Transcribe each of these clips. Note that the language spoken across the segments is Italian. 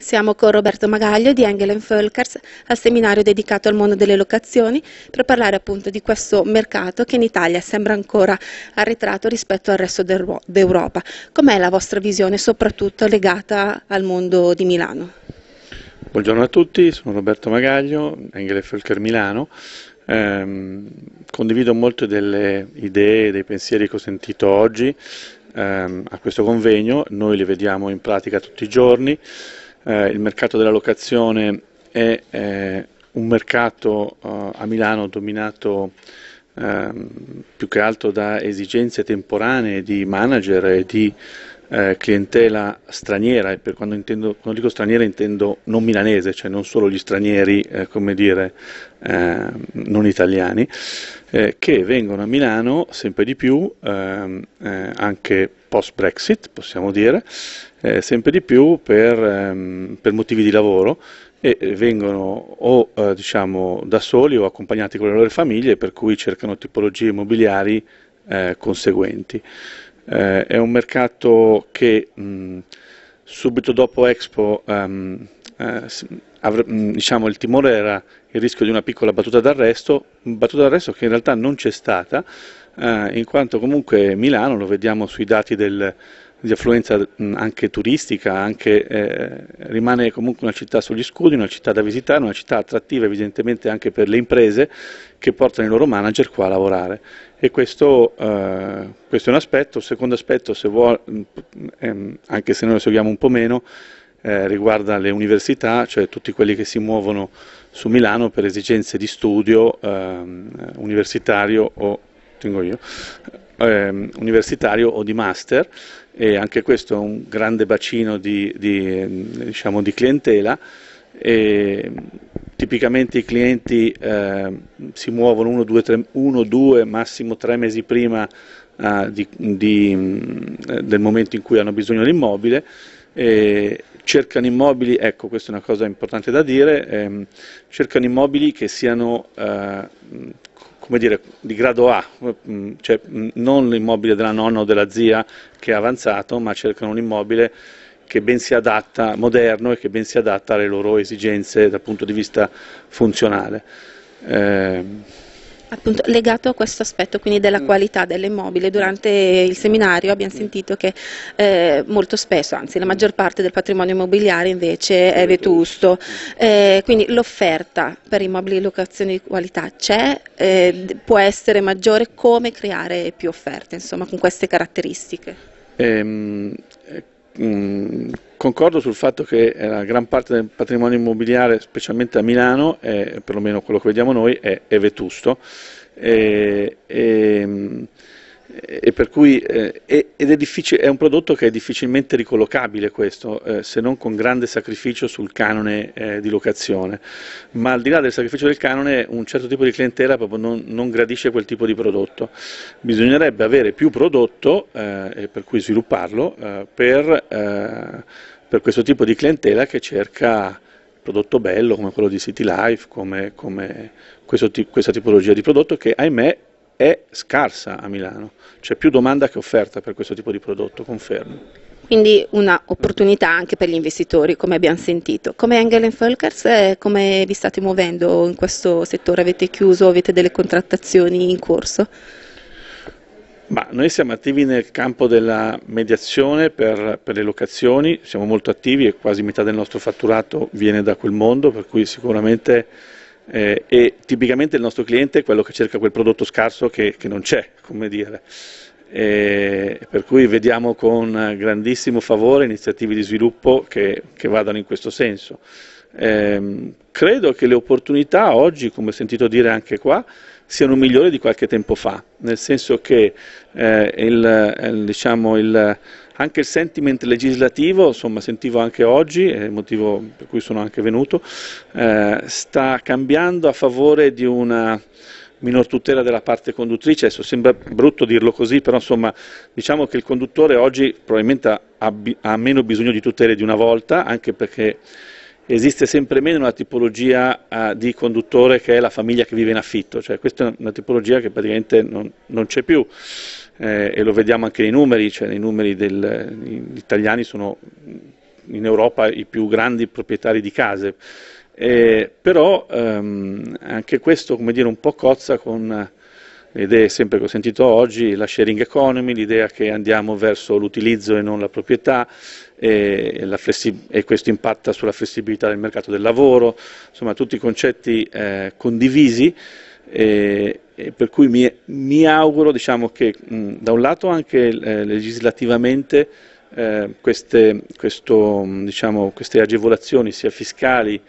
Siamo con Roberto Magaglio di Engel Völkers al seminario dedicato al mondo delle locazioni per parlare appunto di questo mercato che in Italia sembra ancora arretrato rispetto al resto d'Europa. Com'è la vostra visione soprattutto legata al mondo di Milano? Buongiorno a tutti, sono Roberto Magaglio, Engel Völker Milano. Eh, condivido molte delle idee, e dei pensieri che ho sentito oggi eh, a questo convegno, noi li vediamo in pratica tutti i giorni eh, il mercato della locazione è eh, un mercato eh, a Milano dominato ehm, più che altro da esigenze temporanee di manager e di eh, clientela straniera, e per quando, intendo, quando, dico straniera intendo non milanese, cioè non solo gli stranieri, eh, come dire, eh, non italiani, eh, che vengono a Milano sempre di più, ehm, eh, anche post-Brexit, possiamo dire, eh, sempre di più per, ehm, per motivi di lavoro, e vengono o eh, diciamo da soli o accompagnati con le loro famiglie per cui cercano tipologie immobiliari eh, conseguenti. Eh, è un mercato che mh, mm, subito dopo Expo um, eh, avre, mm, diciamo, il timore era il rischio di una piccola battuta d'arresto, battuta d'arresto che in realtà non c'è stata, eh, in quanto comunque Milano, lo vediamo sui dati del di affluenza anche turistica, anche, eh, rimane comunque una città sugli scudi, una città da visitare, una città attrattiva evidentemente anche per le imprese che portano i loro manager qua a lavorare e questo, eh, questo è un aspetto. Il secondo aspetto, se vuole, ehm, anche se noi lo seguiamo un po' meno, eh, riguarda le università, cioè tutti quelli che si muovono su Milano per esigenze di studio ehm, universitario o, tengo io, eh, universitario o di master e anche questo è un grande bacino di, di, diciamo, di clientela. E tipicamente i clienti eh, si muovono uno due, 3, 1, 2, massimo tre mesi prima eh, di, di, eh, del momento in cui hanno bisogno dell'immobile. Eh, cercano immobili, ecco questa è una cosa importante da dire, ehm, cercano immobili che siano eh, come dire, di grado A, mm, cioè mm, non l'immobile della nonna o della zia che è avanzato, ma cercano un immobile che ben si adatta, moderno e che ben si adatta alle loro esigenze dal punto di vista funzionale. Eh, Appunto, legato a questo aspetto quindi della mm. qualità dell'immobile, durante il seminario abbiamo mm. sentito che eh, molto spesso, anzi la maggior parte del patrimonio immobiliare invece è vetusto, eh, quindi l'offerta per immobili di locazione di qualità c'è, eh, può essere maggiore, come creare più offerte insomma, con queste caratteristiche? Ehm, eh, concordo sul fatto che eh, la gran parte del patrimonio immobiliare, specialmente a Milano, è, perlomeno quello che vediamo noi, è, è vetusto. E, e, ehm, e per cui, eh, ed è, difficil- è, un prodotto che è difficilmente ricollocabile questo, eh, se non con grande sacrificio sul canone eh, di locazione, ma al di là del sacrificio del canone un certo tipo di clientela proprio non, non gradisce quel tipo di prodotto, bisognerebbe avere più prodotto eh, e per cui svilupparlo eh, per, eh, per, questo tipo di clientela che cerca prodotto bello come quello di City Life, come, come questo, questa tipologia di prodotto che ahimè è scarsa a Milano, c'è più domanda che offerta per questo tipo di prodotto, confermo. Quindi un'opportunità anche per gli investitori, come abbiamo sentito. Come Engel Folkers, eh, come vi state muovendo in questo settore? Avete chiuso, avete delle contrattazioni in corso? Ma noi siamo attivi nel campo della mediazione per, per, le locazioni, siamo molto attivi e quasi metà del nostro fatturato viene da quel mondo, per cui sicuramente eh, e tipicamente il nostro cliente è quello che cerca quel prodotto scarso che, che non c'è, come dire. Eh, per cui vediamo con grandissimo favore iniziative di sviluppo che, che vadano in questo senso. Eh, credo che le opportunità oggi, come ho sentito dire anche qua, siano migliori di qualche tempo fa, nel senso che eh, il, il, eh, diciamo, il anche il sentiment legislativo, insomma sentivo anche oggi, è il motivo per cui sono anche venuto, eh, sta cambiando a favore di una minor tutela della parte conduttrice, adesso sembra brutto dirlo così, però insomma diciamo che il conduttore oggi probabilmente ha, ha meno bisogno di tutele di una volta, anche perché esiste sempre meno una tipologia uh, di conduttore che è la famiglia che vive in affitto, cioè questa è una tipologia che praticamente non, non c'è più eh, e lo vediamo anche nei numeri, cioè nei numeri del, gli italiani sono in Europa i più grandi proprietari di case, eh, però ehm, anche questo come dire, un po' cozza con eh, le idee sempre che ho sentito oggi, la sharing economy, l'idea che andiamo verso l'utilizzo e non la proprietà e, la e, questo impatta sulla flessibilità del mercato del lavoro, insomma tutti i concetti eh, condivisi e, e per cui mi, mi auguro diciamo, che mh, da un lato anche eh, legislativamente eh, queste, questo, diciamo, queste, agevolazioni sia fiscali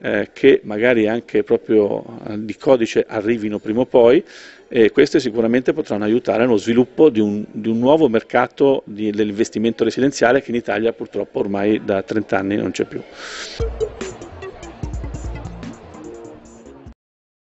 eh, che magari anche proprio eh, di codice arrivino prima o poi e queste sicuramente potranno aiutare allo sviluppo di un, di un nuovo mercato dell'investimento residenziale che in Italia purtroppo ormai da 30 anni non c'è più.